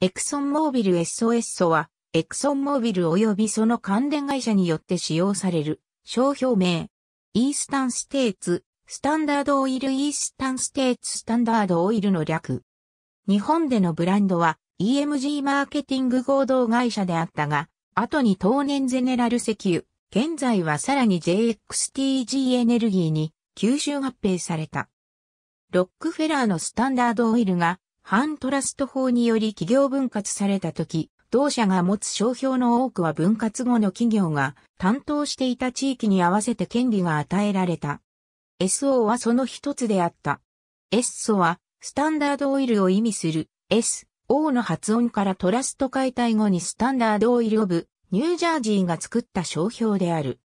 エクソンモービルエッソエッソは、エクソンモービル及びその関連会社によって使用される商標名。イースタンステーツ、スタンダードオイルイースタンステーツスタンダードオイルの略。日本でのブランドは EMG マーケティング合同会社であったが、後に当年ゼネラル石油、現在はさらに JXTG エネルギーに吸収合併された。ロックフェラーのスタンダードオイルが反トラスト法により企業分割された時、同社が持つ商標の多くは分割後の企業が担当していた地域に合わせて権利が与えられた。SO はその一つであった。SO はスタンダードオイルを意味する S、O の発音からトラスト解体後にスタンダードオイルオブニュージャージーが作った商標である。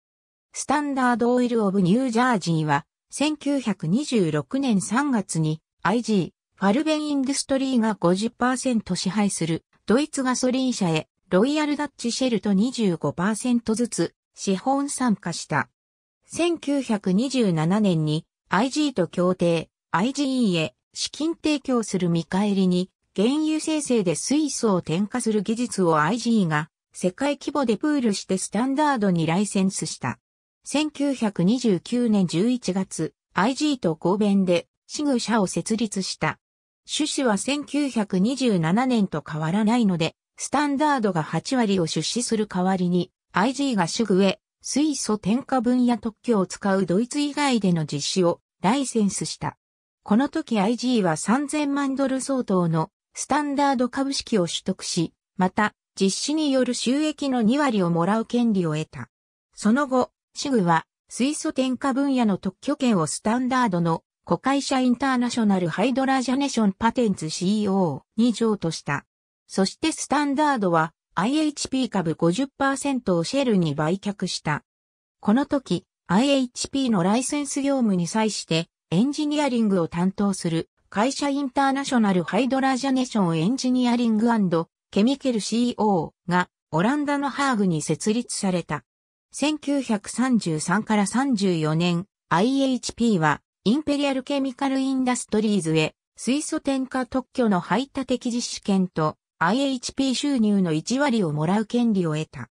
スタンダードオイルオブニュージャージーは1926年3月に IG ファルベンインデストリーが50%支配するドイツガソリン社へロイヤルダッチシェルと25%ずつ資本参加した。1927年に IG と協定 IGE へ資金提供する見返りに原油生成で水素を添加する技術を IGE が世界規模でプールしてスタンダードにライセンスした。1929年11月 IG と合弁でシグ社を設立した。種子は1927年と変わらないので、スタンダードが8割を出資する代わりに、IG が主具へ水素添加分野特許を使うドイツ以外での実施をライセンスした。この時 IG は3000万ドル相当のスタンダード株式を取得し、また実施による収益の2割をもらう権利を得た。その後、シグは水素添加分野の特許権をスタンダードの子会社インターナショナルハイドラジャネションパテンツ CEO に譲渡した。そしてスタンダードは IHP 株50%をシェルに売却した。この時、IHP のライセンス業務に際してエンジニアリングを担当する会社インターナショナルハイドラジャネションエンジニアリングケミケル CEO がオランダのハーグに設立された。1933から34年 IHP はインペリアルケミカルインダストリーズへ水素添加特許の排他的実施権と IHP 収入の1割をもらう権利を得た。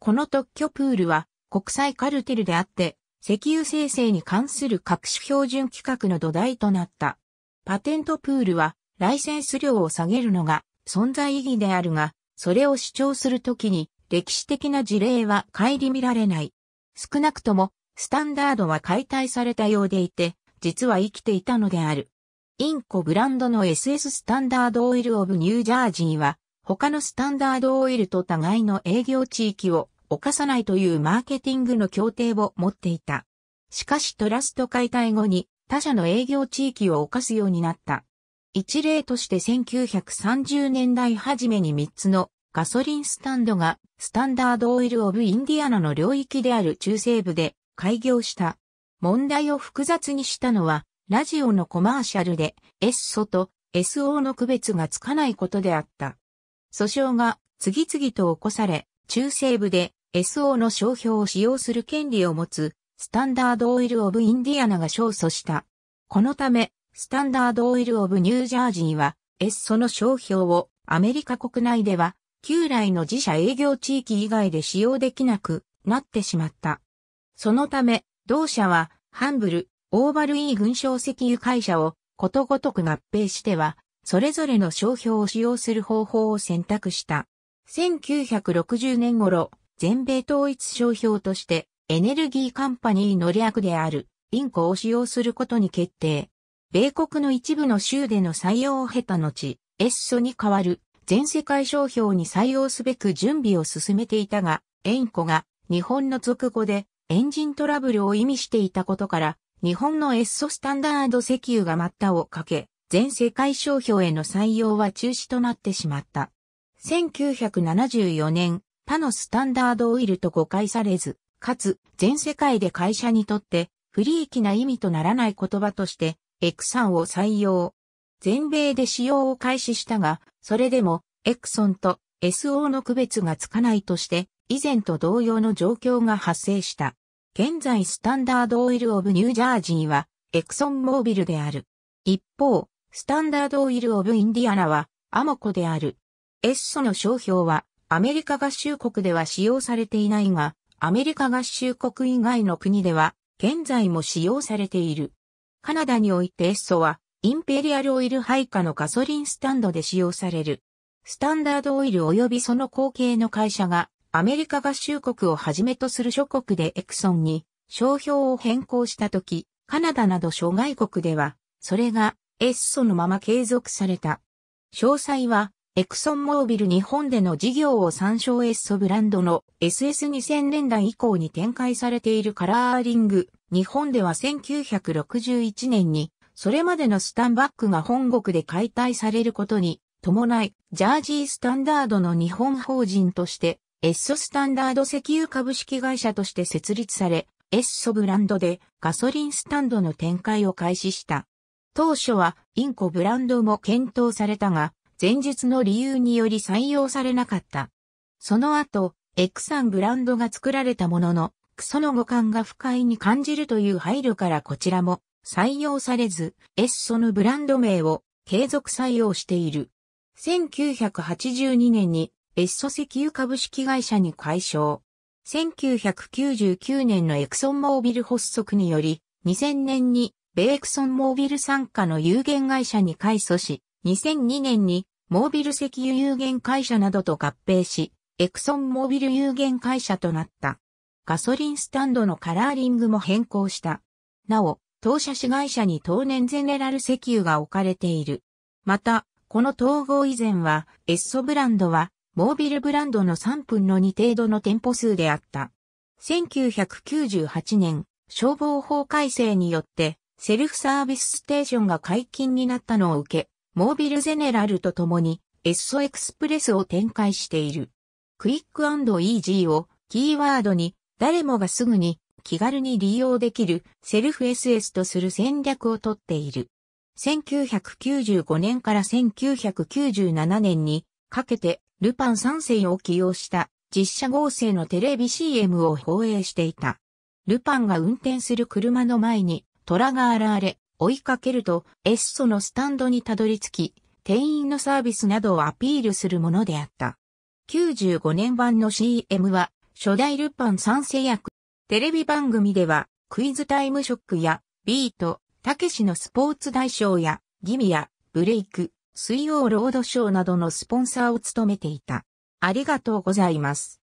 この特許プールは国際カルテルであって石油生成に関する各種標準規格の土台となった。パテントプールはライセンス料を下げるのが存在意義であるが、それを主張するときに歴史的な事例は顧みられない。少なくともスタンダードは解体されたようでいて、実は生きていたのである。インコブランドの SS スタンダードオイルオブニュージャージーは、他のスタンダードオイルと互いの営業地域を犯さないというマーケティングの協定を持っていた。しかしトラスト解体後に他社の営業地域を犯すようになった。一例として1930年代初めに3つのガソリンスタンドがスタンダードオイルオブインディアナの領域である中西部で開業した。問題を複雑にしたのは、ラジオのコマーシャルで S ソと SO の区別がつかないことであった。訴訟が次々と起こされ、中西部で SO の商標を使用する権利を持つスタンダードオイル・オブ・インディアナが勝訴した。このため、スタンダードオイル・オブ・ニュージャージーは S ソの商標をアメリカ国内では旧来の自社営業地域以外で使用できなくなってしまった。そのため、同社は、ハンブル、オーバルイー軍商石油会社をことごとく合併しては、それぞれの商標を使用する方法を選択した。1960年頃、全米統一商標としてエネルギーカンパニーの略であるインコを使用することに決定。米国の一部の州での採用を経た後、エッソに代わる全世界商標に採用すべく準備を進めていたが、エンコが日本の俗語でエンジントラブルを意味していたことから、日本のエッソスタンダード石油が待ったをかけ、全世界商標への採用は中止となってしまった。1974年、他のスタンダードオイルと誤解されず、かつ全世界で会社にとって不利益な意味とならない言葉として、エクサンを採用。全米で使用を開始したが、それでもエクソンと SO の区別がつかないとして、以前と同様の状況が発生した。現在スタンダードオイルオブニュージャージーはエクソンモービルである。一方、スタンダードオイルオブインディアナはアモコである。エッソの商標はアメリカ合衆国では使用されていないが、アメリカ合衆国以外の国では現在も使用されている。カナダにおいてエッソはインペリアルオイル配下のガソリンスタンドで使用される。スタンダードオイル及びその後継の会社がアメリカ合衆国をはじめとする諸国でエクソンに商標を変更したとき、カナダなど諸外国では、それがエッソのまま継続された。詳細は、エクソンモービル日本での事業を参照エッソブランドの SS2000 年代以降に展開されているカラーリング。日本では1961年に、それまでのスタンバックが本国で解体されることに伴い、ジャージースタンダードの日本法人としてエッソスタンダード石油株式会社として設立され、エッソブランドでガソリンスタンドの展開を開始した。当初はインコブランドも検討されたが、前述の理由により採用されなかった。その後、エクサンブランドが作られたものの、クソの五感が不快に感じるという配慮からこちらも採用されず、エッソのブランド名を継続採用している。1982年にエッソ石油株式会社に解消。1999年のエクソンモービル発足により、2000年に米エクソンモービル参加の有限会社に改組し、2002年にモービル石油有限会社などと合併し、エクソンモービル有限会社となった。ガソリンスタンドのカラーリングも変更した。なお、当社市会社に当年ゼネラル石油が置かれている。また、この統合以前は、エッソブランドは、モービルブランドの3分の2程度の店舗数であった。1998年、消防法改正によって、セルフサービスステーションが解禁になったのを受け、モービルゼネラルと共に、エッソエクスプレスを展開している。クイックイージーをキーワードに、誰もがすぐに気軽に利用できるセルフ SS とする戦略をとっている。1995年から1997年にかけてルパン三世を起用した実写合成のテレビ CM を放映していた。ルパンが運転する車の前に虎が現れ、追いかけるとエッソのスタンドにたどり着き、店員のサービスなどをアピールするものであった。95年版の CM は初代ルパン三世役。テレビ番組ではクイズタイムショックやビート、たけしのスポーツ大賞やギミやブレイク、水曜ロードショーなどのスポンサーを務めていた。ありがとうございます。